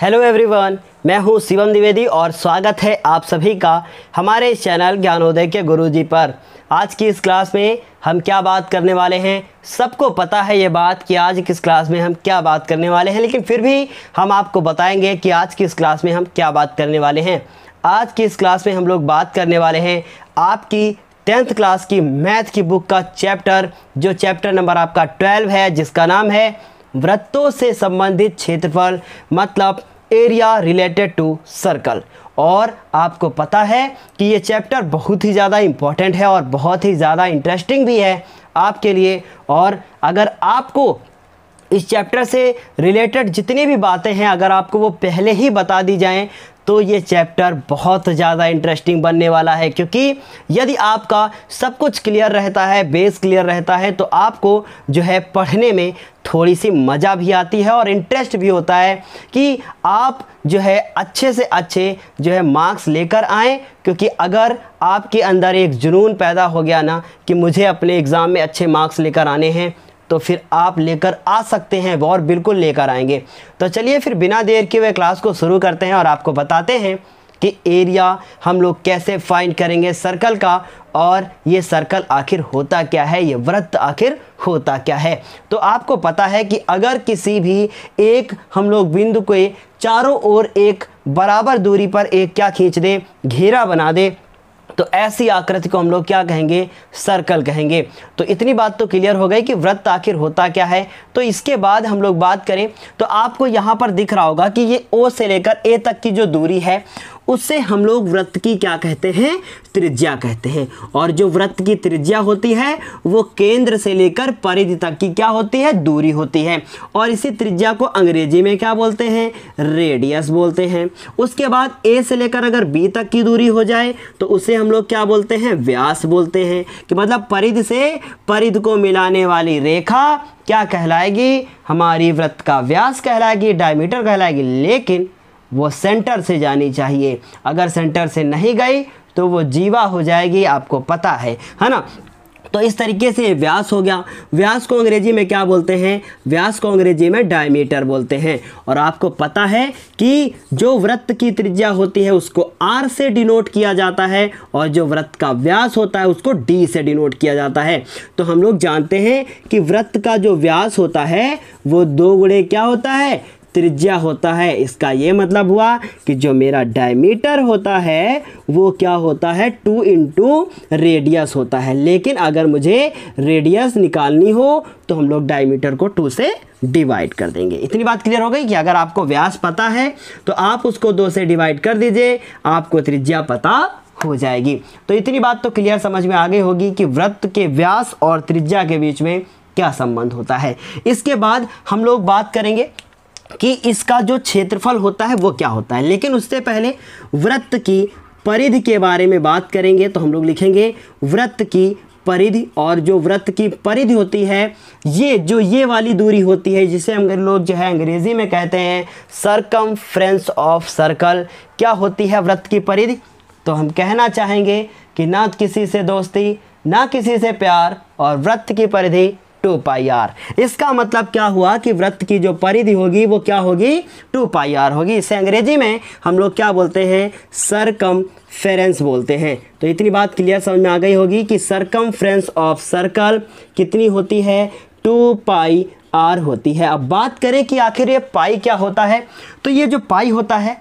hello everyone मैं हूं शिवम द्विवेदी और स्वागत है आप सभी का हमारे चैनल ज्ञानोदय के गुरुजी पर आज की इस क्लास में हम क्या बात करने वाले हैं सबको पता है ये बात कि आज की इस क्लास में हम क्या बात करने वाले हैं लेकिन फिर भी हम आपको बताएंगे कि आज की इस क्लास में हम क्या बात करने वाले हैं आज की इस क्लास में हम लोग बात करने वाले हैं आपकी टेंथ क्लास की मैथ की बुक का चैप्टर जो चैप्टर नंबर आपका ट्वेल्व है जिसका नाम है वृत्तों से संबंधित क्षेत्रफल मतलब एरिया रिलेटेड टू सर्कल और आपको पता है कि ये चैप्टर बहुत ही ज़्यादा इम्पॉर्टेंट है और बहुत ही ज़्यादा इंटरेस्टिंग भी है आपके लिए और अगर आपको इस चैप्टर से रिलेटेड जितनी भी बातें हैं अगर आपको वो पहले ही बता दी जाएँ तो ये चैप्टर बहुत ज़्यादा इंटरेस्टिंग बनने वाला है क्योंकि यदि आपका सब कुछ क्लियर रहता है बेस क्लियर रहता है तो आपको जो है पढ़ने में थोड़ी सी मज़ा भी आती है और इंटरेस्ट भी होता है कि आप जो है अच्छे से अच्छे जो है मार्क्स लेकर आएँ क्योंकि अगर आपके अंदर एक जुनून पैदा हो गया ना कि मुझे अपने एग्ज़ाम में अच्छे मार्क्स लेकर आने हैं तो फिर आप लेकर आ सकते हैं और बिल्कुल लेकर आएंगे तो चलिए फिर बिना देर के वे क्लास को शुरू करते हैं और आपको बताते हैं कि एरिया हम लोग कैसे फाइंड करेंगे सर्कल का और ये सर्कल आखिर होता क्या है ये वृत्त आखिर होता क्या है तो आपको पता है कि अगर किसी भी एक हम लोग बिंदु के चारों ओर एक बराबर दूरी पर एक क्या खींच दें घेरा बना दें तो ऐसी आकृति को हम लोग क्या कहेंगे सर्कल कहेंगे तो इतनी बात तो क्लियर हो गई कि वृत्त आखिर होता क्या है तो इसके बाद हम लोग बात करें तो आपको यहाँ पर दिख रहा होगा कि ये ओ से लेकर ए तक की जो दूरी है उससे हम लोग व्रत की क्या कहते हैं त्रिज्या कहते हैं और जो व्रत की त्रिज्या होती है वो केंद्र से लेकर परिधि तक की क्या होती है दूरी होती है और इसी त्रिज्या को अंग्रेजी में क्या बोलते हैं रेडियस बोलते हैं उसके बाद ए से लेकर अगर बी तक की दूरी हो जाए तो उसे हम लोग क्या बोलते हैं व्यास बोलते हैं कि मतलब परिध से परिध को मिलाने वाली रेखा क्या कहलाएगी हमारी व्रत का व्यास कहलाएगी डायमीटर कहलाएगी लेकिन वो सेंटर से जानी चाहिए अगर सेंटर से नहीं गई तो वो जीवा हो जाएगी आपको पता है है ना तो इस तरीके से व्यास हो गया व्यास को अंग्रेजी में क्या बोलते हैं व्यास को अंग्रेजी में डायमीटर बोलते हैं और आपको पता है कि जो वृत्त की त्रिज्या होती है उसको आर से डिनोट किया जाता है और जो वृत्त का व्यास होता है उसको डी से डिनोट किया जाता है तो हम लोग जानते हैं कि वृत्त का जो व्यास होता है वो दो गुड़े क्या होता है त्रिज्या होता है इसका ये मतलब हुआ कि जो मेरा डायमीटर होता है वो क्या होता है टू इंटू रेडियस होता है लेकिन अगर मुझे रेडियस निकालनी हो तो हम लोग डायमीटर को टू से डिवाइड कर देंगे इतनी बात क्लियर हो गई कि अगर आपको व्यास पता है तो आप उसको दो से डिवाइड कर दीजिए आपको त्रिज्या पता हो जाएगी तो इतनी बात तो क्लियर समझ में आ गई होगी कि व्रत के व्यास और त्रिज्या के बीच में क्या संबंध होता है इसके बाद हम लोग बात करेंगे कि इसका जो क्षेत्रफल होता है वो क्या होता है लेकिन उससे पहले वृत्त की परिधि के बारे में बात करेंगे तो हम लोग लिखेंगे वृत्त की परिधि और जो वृत्त की परिधि होती है ये जो ये वाली दूरी होती है जिसे हम लोग जो है अंग्रेजी में कहते हैं सरकम फ्रेंस ऑफ सर्कल क्या होती है व्रत की परिधि तो हम कहना चाहेंगे कि ना किसी से दोस्ती ना किसी से प्यार और व्रत की परिधि टू पाई आर इसका मतलब क्या हुआ कि वृत्त की जो परिधि होगी वो क्या होगी टू पाई आर होगी इसे अंग्रेजी में हम लोग क्या बोलते हैं सरकम फेरेंस बोलते हैं तो इतनी बात क्लियर समझ में आ गई होगी कि सरकम फ्रेंस ऑफ सर्कल कितनी होती है टू पाई आर होती है अब बात करें कि आखिर ये पाई क्या होता है तो ये जो पाई होता है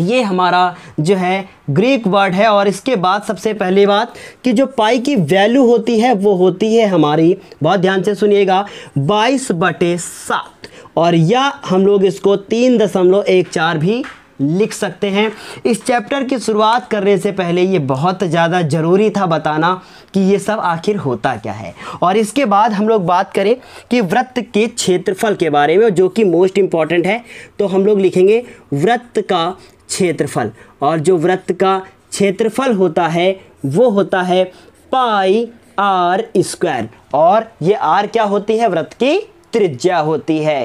ये हमारा जो है ग्रीक वर्ड है और इसके बाद सबसे पहली बात कि जो पाई की वैल्यू होती है वो होती है हमारी बहुत ध्यान से सुनिएगा बाईस बटे सात और या हम लोग इसको तीन दशमलव एक चार भी लिख सकते हैं इस चैप्टर की शुरुआत करने से पहले ये बहुत ज़्यादा ज़रूरी था बताना कि ये सब आखिर होता क्या है और इसके बाद हम लोग बात करें कि व्रत के क्षेत्रफल के बारे में जो कि मोस्ट इम्पॉर्टेंट है तो हम लोग लिखेंगे व्रत का क्षेत्रफल और जो वृत्त का क्षेत्रफल होता है वो होता है पाई आर स्क्वायर और ये आर क्या होती है वृत्त की त्रिज्या होती है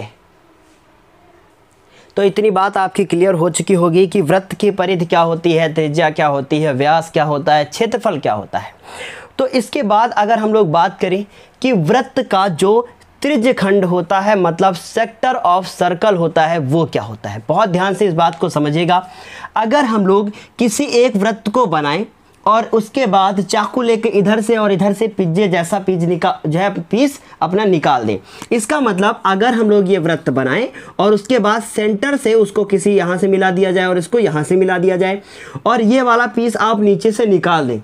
तो इतनी बात आपकी क्लियर हो चुकी होगी कि वृत्त की परिधि क्या होती है त्रिज्या क्या होती है व्यास क्या होता है क्षेत्रफल क्या होता है तो इसके बाद अगर हम लोग बात करें कि वृत्त का जो त्रिज खंड होता है मतलब सेक्टर ऑफ सर्कल होता है वो क्या होता है बहुत ध्यान से इस बात को समझिएगा अगर हम लोग किसी एक व्रत को बनाएं और उसके बाद चाकू लेके इधर से और इधर से पिज्जे जैसा पीज निकाल जो है पीस अपना निकाल दें इसका मतलब अगर हम लोग ये व्रत बनाएं और उसके बाद सेंटर से उसको किसी यहाँ से मिला दिया जाए और इसको यहाँ से मिला दिया जाए और ये वाला पीस आप नीचे से निकाल दें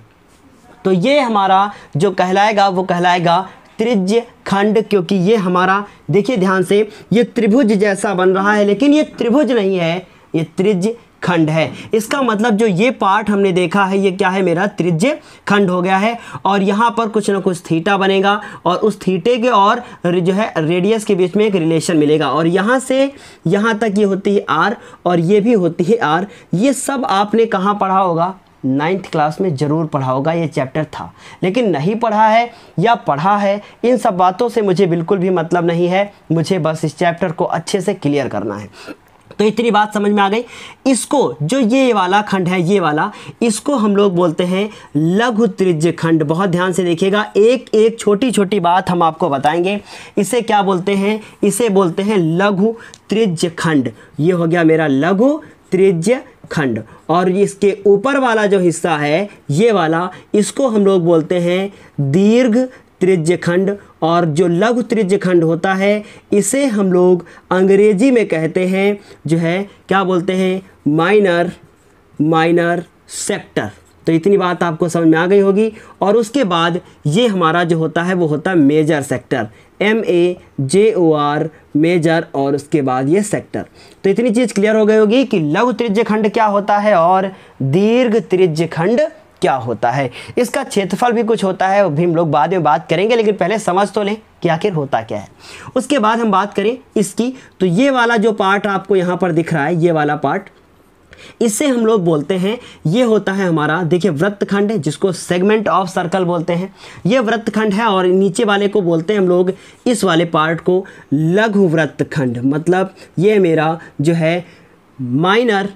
तो ये हमारा जो कहलाएगा वो कहलाएगा त्रिज्य खंड क्योंकि ये हमारा देखिए ध्यान से ये त्रिभुज जैसा बन रहा है लेकिन ये त्रिभुज नहीं है ये त्रिज्य खंड है इसका मतलब जो ये पार्ट हमने देखा है ये क्या है मेरा त्रिज्य खंड हो गया है और यहाँ पर कुछ ना कुछ थीटा बनेगा और उस थीटे के और जो है रेडियस के बीच में एक रिलेशन मिलेगा और यहाँ से यहाँ तक ये होती है आर और ये भी होती है आर ये सब आपने कहाँ पढ़ा होगा नाइन्थ क्लास में ज़रूर पढ़ा होगा ये चैप्टर था लेकिन नहीं पढ़ा है या पढ़ा है इन सब बातों से मुझे बिल्कुल भी मतलब नहीं है मुझे बस इस चैप्टर को अच्छे से क्लियर करना है तो इतनी बात समझ में आ गई इसको जो ये वाला खंड है ये वाला इसको हम लोग बोलते हैं लघु त्रिज खंड बहुत ध्यान से देखिएगा एक एक छोटी छोटी बात हम आपको बताएंगे इसे क्या बोलते हैं इसे बोलते हैं लघु त्रिज खंड ये हो गया मेरा लघु त्रिज्य खंड और इसके ऊपर वाला जो हिस्सा है ये वाला इसको हम लोग बोलते हैं दीर्घ त्रिज्य खंड और जो लघु त्रिज्य खंड होता है इसे हम लोग अंग्रेजी में कहते हैं जो है क्या बोलते हैं माइनर माइनर सेक्टर तो इतनी बात आपको समझ में आ गई होगी और उसके बाद ये हमारा जो होता है वो होता है major sector M A J O R major और उसके बाद ये सेक्टर तो इतनी चीज़ क्लियर हो गई होगी कि लघु त्रिज्य खंड क्या होता है और दीर्घ त्रिज्य खंड क्या होता है इसका क्षेत्रफल भी कुछ होता है भी हम लोग बाद में बात करेंगे लेकिन पहले समझ तो लें कि आखिर होता क्या है उसके बाद हम बात करें इसकी तो ये वाला जो पार्ट आपको यहाँ पर दिख रहा है ये वाला पार्ट इससे हम लोग बोलते हैं ये होता है हमारा देखिए वृत्तखंड जिसको सेगमेंट ऑफ सर्कल बोलते हैं ये वृत्तखंड है और नीचे वाले को बोलते हैं हम लोग इस वाले पार्ट को लघु वृत्तखंड मतलब ये मेरा जो है माइनर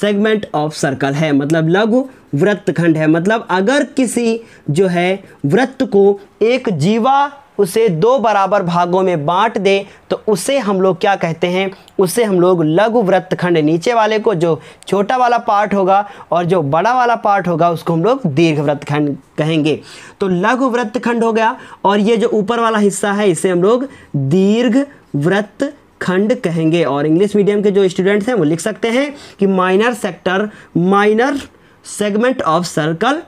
सेगमेंट ऑफ सर्कल है मतलब लघु वृत्तखंड है मतलब अगर किसी जो है वृत्त को एक जीवा उसे दो बराबर भागों में बांट दें तो उसे हम लोग क्या कहते हैं उसे हम लोग लघु वृत्तखंड नीचे वाले को जो छोटा वाला पार्ट होगा और जो बड़ा वाला पार्ट होगा उसको हम लोग दीर्घ वृत्तखंड कहेंगे तो लघु वृत्तखंड हो गया और ये जो ऊपर वाला हिस्सा है इसे हम लोग दीर्घ वृत्त खंड कहेंगे और इंग्लिश मीडियम के जो स्टूडेंट्स हैं वो लिख सकते हैं कि minor sector minor segment of circle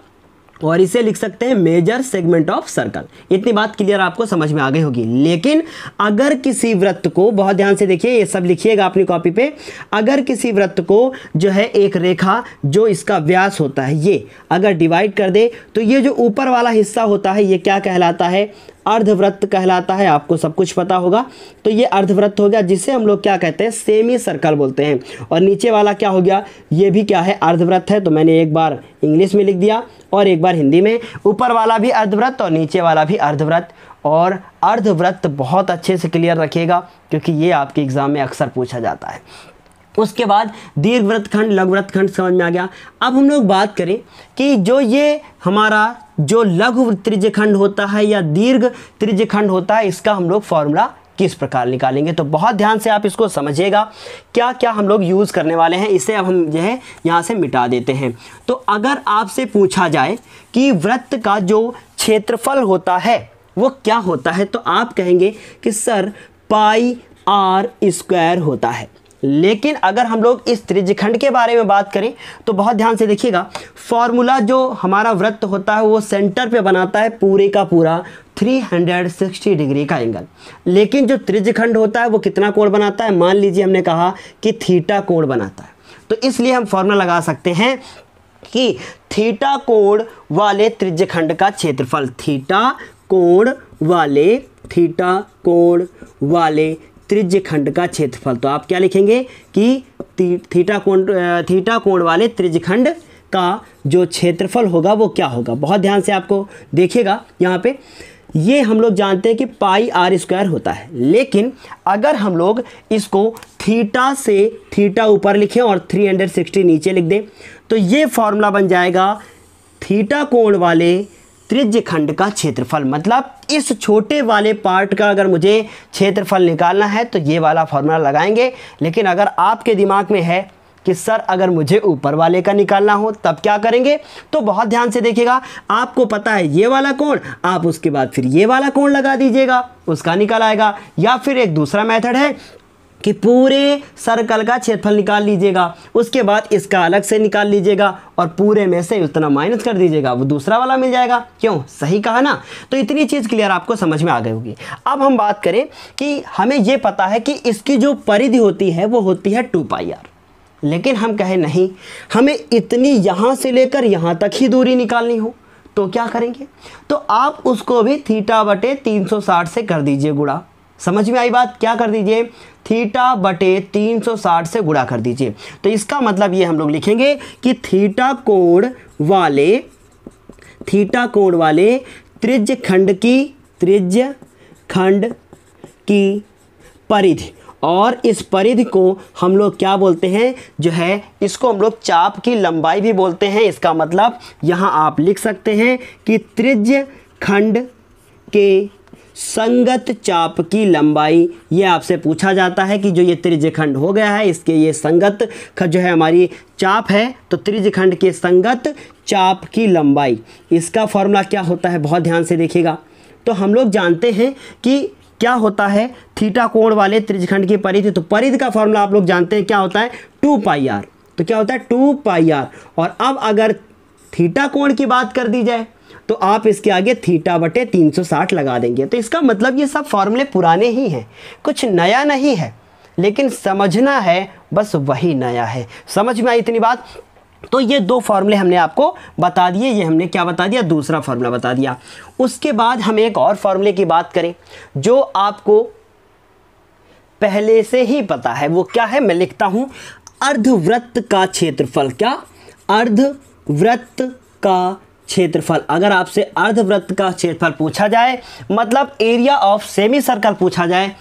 और इसे लिख सकते हैं मेजर सेगमेंट ऑफ सर्कल इतनी बात क्लियर आपको समझ में आ गई होगी लेकिन अगर किसी वृत्त को बहुत ध्यान से देखिए ये सब लिखिएगा अपनी कॉपी पे अगर किसी वृत्त को जो है एक रेखा जो इसका व्यास होता है ये अगर डिवाइड कर दे तो ये जो ऊपर वाला हिस्सा होता है ये क्या कहलाता है अर्धव्रत कहलाता है आपको सब कुछ पता होगा तो ये अर्धव्रत हो गया जिसे हम लोग क्या कहते हैं सेमी सर्कल बोलते हैं और नीचे वाला क्या हो गया ये भी क्या है अर्धव्रत है तो मैंने एक बार इंग्लिश में लिख दिया और एक बार हिंदी में ऊपर वाला भी अर्धव्रत और नीचे वाला भी अर्धव्रत और अर्धव्रत बहुत अच्छे से क्लियर रखिएगा क्योंकि ये आपके एग्ज़ाम में अक्सर पूछा जाता है उसके बाद दीर्घ व्रत खंड लघु व्रत खंड समझ में आ गया अब हम लोग बात करें कि जो ये हमारा जो लघु त्रिज खंड होता है या दीर्घ त्रिज खंड होता है इसका हम लोग फॉर्मूला किस प्रकार निकालेंगे तो बहुत ध्यान से आप इसको समझिएगा क्या क्या हम लोग यूज़ करने वाले हैं इसे अब हम जो है यहाँ से मिटा देते हैं तो अगर आपसे पूछा जाए कि व्रत का जो क्षेत्रफल होता है वो क्या होता है तो आप कहेंगे कि सर पाई आर स्क्वायर होता है लेकिन अगर हम लोग इस त्रिज्यखंड के बारे में बात करें तो बहुत ध्यान से देखिएगा फॉर्मूला जो हमारा वृत्त होता है वो सेंटर पे बनाता है पूरे का पूरा 360 डिग्री का एंगल लेकिन जो त्रिज्यखंड होता है वो कितना कोण बनाता है मान लीजिए हमने कहा कि थीटा कोण बनाता है तो इसलिए हम फॉर्मूला लगा सकते हैं कि थीटा कोण वाले त्रिज्यखंड का क्षेत्रफल थीटा कोण वाले थीटा कोण वाले त्रिज्य खंड का क्षेत्रफल तो आप क्या लिखेंगे कि थीटा कोण थीटा कोण वाले त्रिज्य खंड का जो क्षेत्रफल होगा वो क्या होगा बहुत ध्यान से आपको देखिएगा यहाँ पे ये हम लोग जानते हैं कि पाई आर स्क्वायर होता है लेकिन अगर हम लोग इसको थीटा से थीटा ऊपर लिखें और 360 नीचे लिख दें तो ये फॉर्मूला बन जाएगा थीटा कोण वाले त्रिज खंड का क्षेत्रफल मतलब इस छोटे वाले पार्ट का अगर मुझे क्षेत्रफल निकालना है तो ये वाला फॉर्मूला लगाएंगे लेकिन अगर आपके दिमाग में है कि सर अगर मुझे ऊपर वाले का निकालना हो तब क्या करेंगे तो बहुत ध्यान से देखिएगा आपको पता है ये वाला कोण आप उसके बाद फिर ये वाला कोण लगा दीजिएगा उसका निकल आएगा या फिर एक दूसरा मेथड है कि पूरे सर्कल का क्षेत्रफल निकाल लीजिएगा उसके बाद इसका अलग से निकाल लीजिएगा और पूरे में से उतना माइनस कर दीजिएगा वो दूसरा वाला मिल जाएगा क्यों सही कहा ना तो इतनी चीज़ क्लियर आपको समझ में आ गई होगी अब हम बात करें कि हमें ये पता है कि इसकी जो परिधि होती है वो होती है टू पाई आर लेकिन हम कहें नहीं हमें इतनी यहाँ से लेकर यहाँ तक ही दूरी निकालनी हो तो क्या करेंगे तो आप उसको भी थीटा बटे साठ से कर दीजिए गुड़ा समझ में आई बात क्या कर दीजिए थीटा बटे 360 से गुड़ा कर दीजिए तो इसका मतलब ये हम लोग लिखेंगे कि थीटा कोण वाले थीटा कोण वाले त्रिज्य खंड की त्रिज्य खंड की परिधि और इस परिधि को हम लोग क्या बोलते हैं जो है इसको हम लोग चाप की लंबाई भी बोलते हैं इसका मतलब यहाँ आप लिख सकते हैं कि त्रिज्य खंड के संगत चाप की लंबाई ये आपसे पूछा जाता है कि जो ये त्रिजखंड हो गया है इसके ये संगत का जो है हमारी चाप है तो त्रिजखंड के संगत चाप की लंबाई इसका फॉर्मूला क्या होता है बहुत ध्यान से देखिएगा तो हम लोग जानते हैं कि क्या होता है थीटा कोण वाले त्रिजखंड की परिधि तो परिधि का फॉर्मूला आप लोग जानते हैं क्या होता है टू पाई आर तो क्या होता है टू पाई आर और अब अगर थीटा कोण की बात कर दी जाए तो आप इसके आगे थीटा बटे 360 लगा देंगे तो इसका मतलब ये सब फॉर्मूले पुराने ही हैं कुछ नया नहीं है लेकिन समझना है बस वही नया है समझ में आई इतनी बात तो ये दो फार्मूले हमने आपको बता दिए ये हमने क्या बता दिया दूसरा फार्मूला बता दिया उसके बाद हम एक और फार्मूले की बात करें जो आपको पहले से ही पता है वो क्या है मैं लिखता हूँ अर्धवृत्त का क्षेत्रफल क्या अर्धवृत्त का क्षेत्रफल अगर आपसे अर्धवृत्त का क्षेत्रफल पूछा जाए मतलब एरिया ऑफ सेमी सर्कल पूछा जाए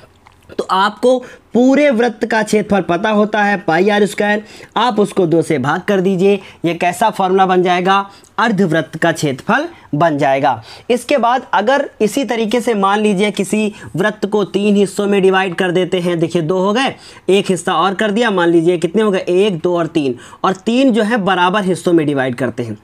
तो आपको पूरे वृत्त का क्षेत्रफल पता होता है पाई आर स्क्वायर आप उसको दो से भाग कर दीजिए यह कैसा फॉर्मूला बन जाएगा अर्धवृत्त का क्षेत्रफल बन जाएगा इसके बाद अगर इसी तरीके से मान लीजिए किसी वृत्त को तीन हिस्सों में डिवाइड कर देते हैं देखिए दो हो गए एक हिस्सा और कर दिया मान लीजिए कितने हो गए एक दो और तीन और तीन जो है बराबर हिस्सों में डिवाइड करते हैं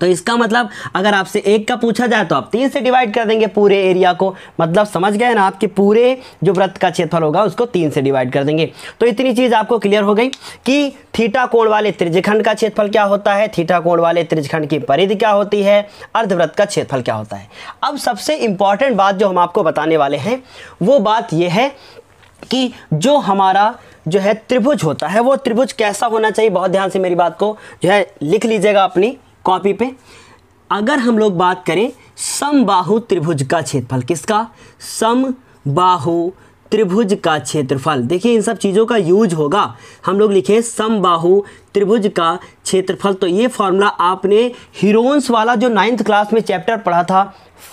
तो इसका मतलब अगर आपसे एक का पूछा जाए तो आप तीन से डिवाइड कर देंगे पूरे एरिया को मतलब समझ गए ना आपके पूरे जो व्रत का क्षेत्रफल होगा उसको तीन से डिवाइड कर देंगे तो इतनी चीज़ आपको क्लियर हो गई कि थीटा कोण वाले त्रिजखंड का क्षेत्रफल क्या होता है थीटा कोण वाले त्रिजखंड की परिधि क्या होती है अर्धव्रत का क्षेत्रफल क्या होता है अब सबसे इम्पॉर्टेंट बात जो हम आपको बताने वाले हैं वो बात यह है कि जो हमारा जो है त्रिभुज होता है वो त्रिभुज कैसा होना चाहिए बहुत ध्यान से मेरी बात को जो है लिख लीजिएगा अपनी कॉपी पे अगर हम लोग बात करें समबाहु त्रिभुज का क्षेत्रफल किसका समबाहु त्रिभुज का क्षेत्रफल देखिए इन सब चीज़ों का यूज होगा हम लोग लिखे समबाहु त्रिभुज का क्षेत्रफल तो ये फॉर्मूला आपने हीरोन्स वाला जो नाइन्थ क्लास में चैप्टर पढ़ा था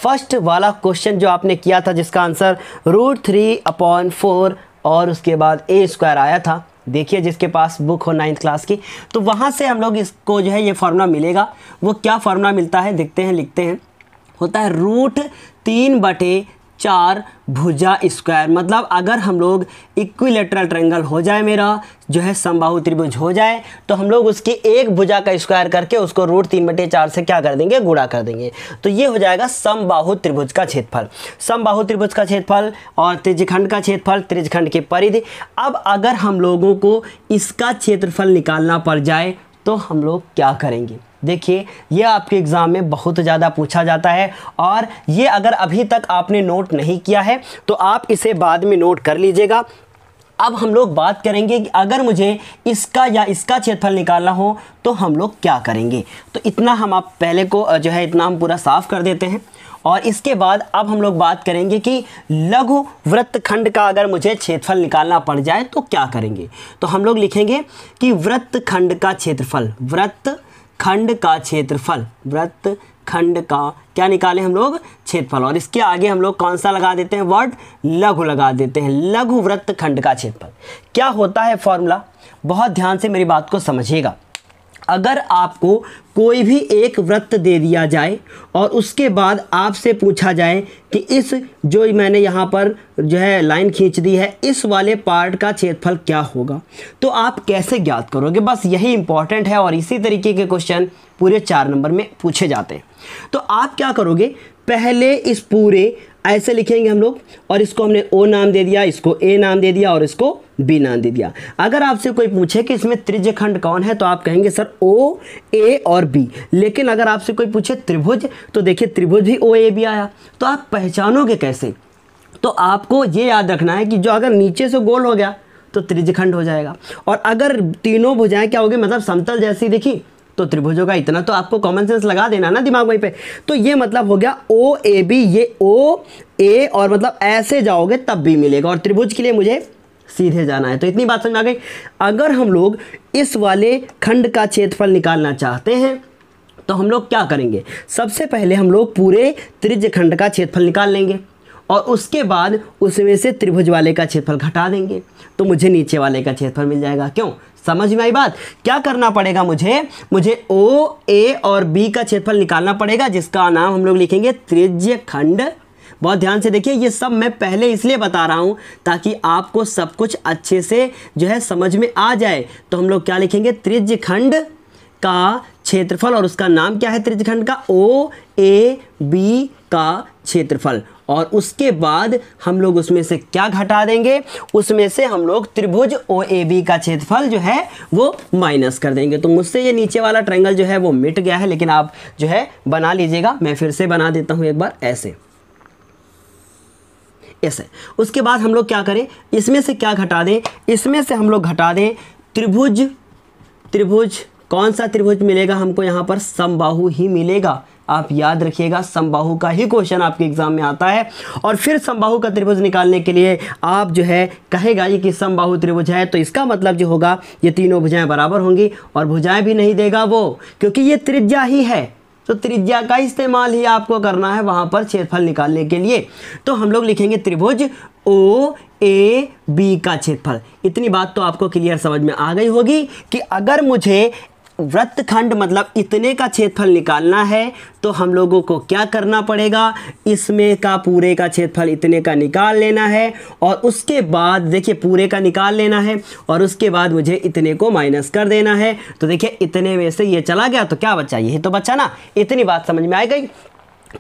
फर्स्ट वाला क्वेश्चन जो आपने किया था जिसका answer root three upon four और उसके बाद ए स्क्वायर आया था देखिए जिसके पास बुक हो नाइन्थ क्लास की तो वहाँ से हम लोग इसको जो है ये फार्मूला मिलेगा वो क्या फार्मूला मिलता है देखते हैं लिखते हैं होता है रूट तीन बटे चार भुजा स्क्वायर मतलब अगर हम लोग इक्विलेटरल ट्रायंगल हो जाए मेरा जो है समबाहु त्रिभुज हो जाए तो हम लोग उसकी एक भुजा का स्क्वायर करके उसको रूट तीन बटे चार से क्या कर देंगे गुड़ा कर देंगे तो ये हो जाएगा समबाहु त्रिभुज का क्षेत्रफल समबाहु त्रिभुज का क्षेत्रफल और त्रिजखंड का क्षेत्रफल त्रिजखंड की परिधि अब अगर हम लोगों को इसका क्षेत्रफल निकालना पड़ जाए तो हम लोग क्या करेंगे देखिए ये आपके एग्ज़ाम में बहुत ज़्यादा पूछा जाता है और ये अगर अभी तक आपने नोट नहीं किया है तो आप इसे बाद में नोट कर लीजिएगा अब हम लोग बात करेंगे कि अगर मुझे इसका या इसका क्षेत्रफल निकालना हो तो हम लोग क्या करेंगे तो इतना हम आप पहले को जो है इतना हम पूरा साफ़ कर देते हैं और इसके बाद अब हम लोग बात करेंगे कि लघु वृत्त खंड का अगर मुझे क्षेत्रफल निकालना पड़ जाए तो क्या करेंगे तो हम लोग लिखेंगे कि वृत्त खंड का क्षेत्रफल वृत्त खंड का क्षेत्रफल वृत्त खंड का क्या निकाले हम लोग क्षेत्रफल और इसके आगे हम लोग कौन सा लगा देते हैं वर्ड लघु लगा देते हैं लघु वृत्त खंड का क्षेत्रफल क्या होता है फॉर्मूला बहुत ध्यान से मेरी बात को समझिएगा अगर आपको कोई भी एक व्रत दे दिया जाए और उसके बाद आपसे पूछा जाए कि इस जो मैंने यहाँ पर जो है लाइन खींच दी है इस वाले पार्ट का क्षेत्रफल क्या होगा तो आप कैसे ज्ञात करोगे बस यही इंपॉर्टेंट है और इसी तरीके के क्वेश्चन पूरे चार नंबर में पूछे जाते हैं तो आप क्या करोगे पहले इस पूरे ऐसे लिखेंगे हम लोग और इसको हमने ओ नाम दे दिया इसको ए नाम दे दिया और इसको बी नाम दे दिया अगर आपसे कोई पूछे कि इसमें त्रिज्य खंड कौन है तो आप कहेंगे सर ओ ए और बी लेकिन अगर आपसे कोई पूछे त्रिभुज तो देखिए त्रिभुज भी ओ ए बी आया तो आप पहचानोगे कैसे तो आपको ये याद रखना है कि जो अगर नीचे से गोल हो गया तो त्रिजखंड हो जाएगा और अगर तीनों भुजाएं क्या होगी मतलब समतल जैसी देखी तो त्रिभुजों का इतना तो आपको कॉमन सेंस लगा देना ना दिमाग वहीं पे तो ये मतलब हो गया ओ ए बी ये ओ ए और मतलब ऐसे जाओगे तब भी मिलेगा और त्रिभुज के लिए मुझे सीधे जाना है तो इतनी बात समझ आ गई अगर हम लोग इस वाले खंड का क्षेत्रफल निकालना चाहते हैं तो हम लोग क्या करेंगे सबसे पहले हम लोग पूरे त्रिज खंड का क्षेत्रफल निकाल लेंगे और उसके बाद उसमें से त्रिभुज वाले का क्षेत्रफल घटा देंगे तो मुझे नीचे वाले का क्षेत्रफल मिल जाएगा क्यों समझ में आई बात क्या करना पड़ेगा मुझे मुझे ओ ए और बी का क्षेत्रफल निकालना पड़ेगा जिसका नाम हम लोग लिखेंगे त्रिज्य खंड बहुत ध्यान से देखिए ये सब मैं पहले इसलिए बता रहा हूँ ताकि आपको सब कुछ अच्छे से जो है समझ में आ जाए तो हम लोग क्या लिखेंगे त्रिज्य खंड का क्षेत्रफल और उसका नाम क्या है खंड का ओ ए बी का क्षेत्रफल और उसके बाद हम लोग उसमें से क्या घटा देंगे उसमें से हम लोग त्रिभुज ओ ए बी का क्षेत्रफल जो है वो माइनस कर देंगे तो मुझसे ये नीचे वाला ट्रायंगल जो है वो मिट गया है लेकिन आप जो है बना लीजिएगा मैं फिर से बना देता हूँ एक बार ऐसे ऐसे उसके बाद हम लोग क्या करें इसमें से क्या घटा दें इसमें से हम लोग घटा दें त्रिभुज त्रिभुज कौन सा त्रिभुज मिलेगा हमको यहाँ पर समबाहु ही मिलेगा आप याद रखिएगा संबाहु का ही क्वेश्चन आपके एग्ज़ाम में आता है और फिर संबाहु का त्रिभुज निकालने के लिए आप जो है कहेगा ये कि संबाहु त्रिभुज है तो इसका मतलब जो होगा ये तीनों भुजाएं बराबर होंगी और भुजाएं भी नहीं देगा वो क्योंकि ये त्रिज्या ही है तो त्रिज्या का इस्तेमाल ही आपको करना है वहाँ पर क्षेत्रफल निकालने के लिए तो हम लोग लिखेंगे त्रिभुज ओ ए बी का क्षेत्रफल इतनी बात तो आपको क्लियर समझ में आ गई होगी कि अगर मुझे वृत्तखंड मतलब इतने का क्षेत्रफल निकालना है तो हम लोगों को क्या करना पड़ेगा इसमें का पूरे का क्षेत्रफल इतने का निकाल लेना है और उसके बाद देखिए पूरे का निकाल लेना है और उसके बाद मुझे इतने को माइनस कर देना है तो देखिए इतने में से ये चला गया तो क्या बचा ये तो बचा ना इतनी बात समझ में आ गई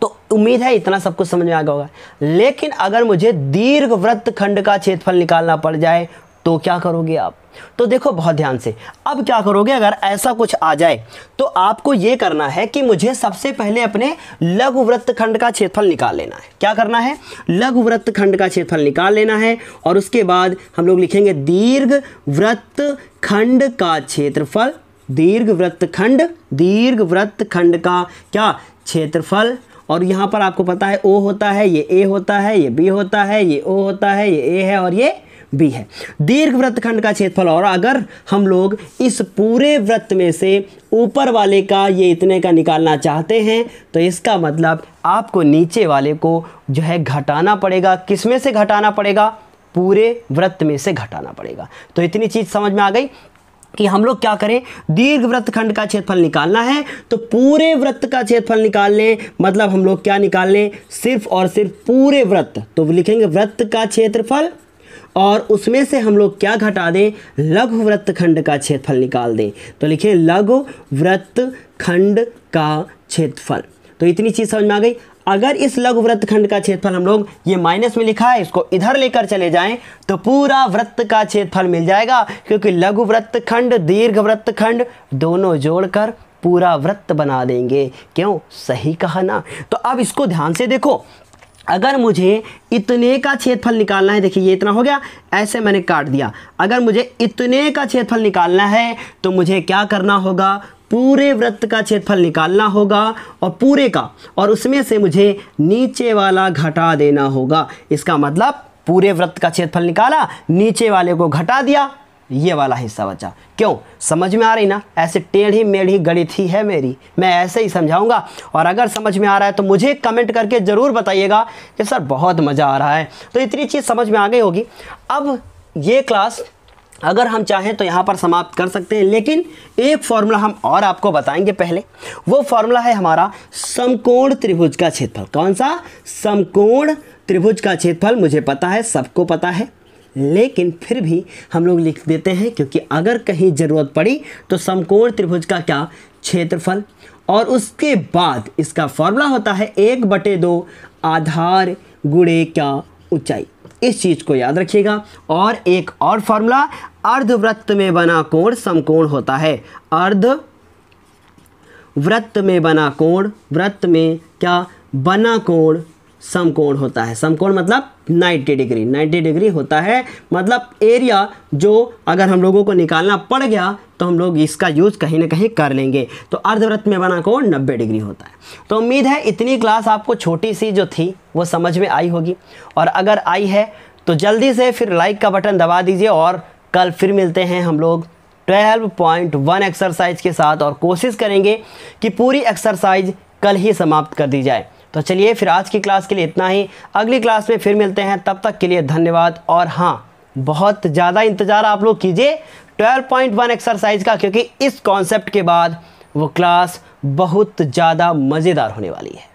तो उम्मीद है इतना सब कुछ समझ में आ गया होगा लेकिन अगर मुझे दीर्घ वृत्त खंड का क्षेत्रफल निकालना पड़ जाए तो क्या करोगे आप तो देखो बहुत ध्यान से अब क्या करोगे अगर ऐसा कुछ आ जाए तो आपको यह करना है कि मुझे सबसे पहले अपने लघु वृत्त खंड का क्षेत्रफल निकाल लेना है क्या करना है लघु वृत्त खंड का क्षेत्रफल निकाल लेना है और उसके बाद हम लोग लिखेंगे दीर्घ वृत्त खंड का क्षेत्रफल दीर्घ वृत्त खंड दीर्घ वृत्त खंड का क्या क्षेत्रफल और यहाँ पर आपको पता है ओ होता है ये ए होता है ये बी होता है ये ओ होता है ये ए है और ये बी है दीर्घ खंड का क्षेत्रफल और अगर हम लोग इस पूरे वृत्त में से ऊपर वाले का ये इतने का निकालना चाहते हैं तो इसका मतलब आपको नीचे वाले को जो है घटाना पड़ेगा किस में से घटाना पड़ेगा पूरे वृत्त में से घटाना पड़ेगा तो इतनी चीज़ समझ में आ गई कि हम लोग क्या करें दीर्घ वृत्त खंड का क्षेत्रफल निकालना है तो पूरे वृत्त का क्षेत्रफल निकाल लें मतलब हम लोग क्या निकाल लें सिर्फ और सिर्फ पूरे वृत्त तो लिखेंगे वृत्त का क्षेत्रफल और उसमें से हम लोग क्या घटा दें लघु वृत्त खंड का क्षेत्रफल निकाल दें तो लिखें लघु वृत्त खंड का क्षेत्रफल तो इतनी चीज़ समझ में आ गई अगर इस लघु वृत्त खंड का क्षेत्रफल हम लोग ये माइनस में लिखा है इसको इधर लेकर चले जाएं तो पूरा वृत्त का क्षेत्रफल मिल जाएगा क्योंकि लघु वृत्त खंड दीर्घ वृत्त खंड दोनों जोड़कर पूरा वृत्त बना देंगे क्यों सही कहा ना तो अब इसको ध्यान से देखो अगर मुझे इतने का क्षेत्रफल निकालना है देखिए ये इतना हो गया ऐसे मैंने काट दिया अगर मुझे इतने का क्षेत्रफल निकालना है तो मुझे क्या करना होगा पूरे वृत्त का क्षेत्रफल निकालना होगा और पूरे का और उसमें से मुझे नीचे वाला घटा देना होगा इसका मतलब पूरे वृत्त का क्षेत्रफल निकाला नीचे वाले को घटा दिया ये वाला हिस्सा बचा क्यों समझ में आ रही ना ऐसे टेढ़ी मेढ़ी गणित ही है मेरी मैं ऐसे ही समझाऊंगा और अगर समझ में आ रहा है तो मुझे कमेंट करके ज़रूर बताइएगा कि सर बहुत मज़ा आ रहा है तो इतनी चीज़ समझ में आ गई होगी अब ये क्लास अगर हम चाहें तो यहाँ पर समाप्त कर सकते हैं लेकिन एक फॉर्मूला हम और आपको बताएंगे पहले वो फॉर्मूला है हमारा समकोण त्रिभुज का क्षेत्रफल कौन सा समकोण त्रिभुज का क्षेत्रफल मुझे पता है सबको पता है लेकिन फिर भी हम लोग लिख देते हैं क्योंकि अगर कहीं ज़रूरत पड़ी तो समकोण त्रिभुज का क्या क्षेत्रफल और उसके बाद इसका फॉर्मूला होता है एक बटे दो आधार गुड़े क्या ऊंचाई इस चीज़ को याद रखिएगा और एक और फॉर्मूला अर्धवृत्त में बना कोण समकोण होता है अर्ध वृत्त में बना कोण वृत्त में क्या बना कोण समकोण होता है समकोण मतलब 90 डिग्री 90 डिग्री होता है मतलब एरिया जो अगर हम लोगों को निकालना पड़ गया तो हम लोग इसका यूज़ कहीं ना कहीं कर लेंगे तो अर्धवृत्त में बना कोण 90 डिग्री होता है तो उम्मीद है इतनी क्लास आपको छोटी सी जो थी वो समझ में आई होगी और अगर आई है तो जल्दी से फिर लाइक का बटन दबा दीजिए और कल फिर मिलते हैं हम लोग 12.1 एक्सरसाइज के साथ और कोशिश करेंगे कि पूरी एक्सरसाइज कल ही समाप्त कर दी जाए तो चलिए फिर आज की क्लास के लिए इतना ही अगली क्लास में फिर मिलते हैं तब तक के लिए धन्यवाद और हाँ बहुत ज़्यादा इंतज़ार आप लोग कीजिए 12.1 एक्सरसाइज का क्योंकि इस कॉन्सेप्ट के बाद वो क्लास बहुत ज़्यादा मज़ेदार होने वाली है